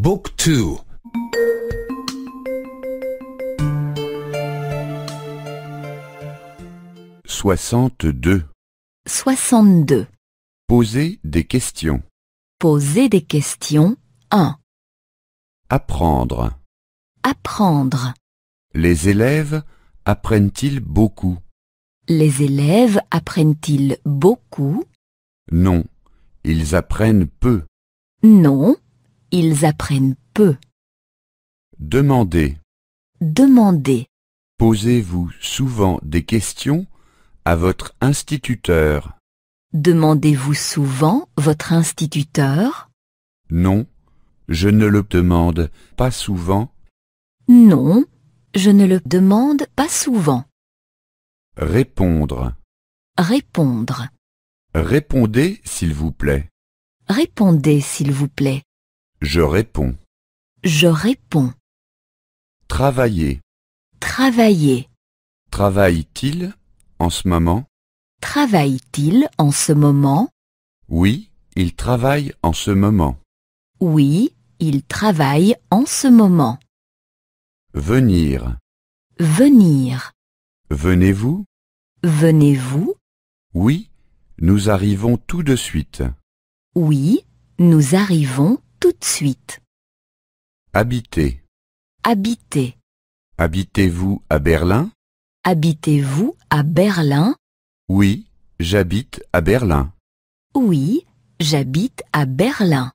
Book 2 62 62 Poser des questions Poser des questions 1 Apprendre Apprendre Les élèves apprennent-ils beaucoup Les élèves apprennent-ils beaucoup Non, ils apprennent peu. Non, ils apprennent peu. Demandez. Demandez. Posez-vous souvent des questions à votre instituteur. Demandez-vous souvent votre instituteur Non, je ne le demande pas souvent. Non, je ne le demande pas souvent. Répondre. Répondre. Répondez, s'il vous plaît. Répondez, s'il vous plaît. Je réponds. Je réponds. Travailler. Travailler. Travaille-t-il en ce moment Travaille-t-il en ce moment Oui, il travaille en ce moment. Oui, il travaille en ce moment. Venir. Venir. Venez-vous Venez-vous Oui, nous arrivons tout de suite. Oui, nous arrivons tout de suite. Habitez. Habitez. Habitez-vous à Berlin Habitez-vous à Berlin Oui, j'habite à Berlin. Oui, j'habite à Berlin.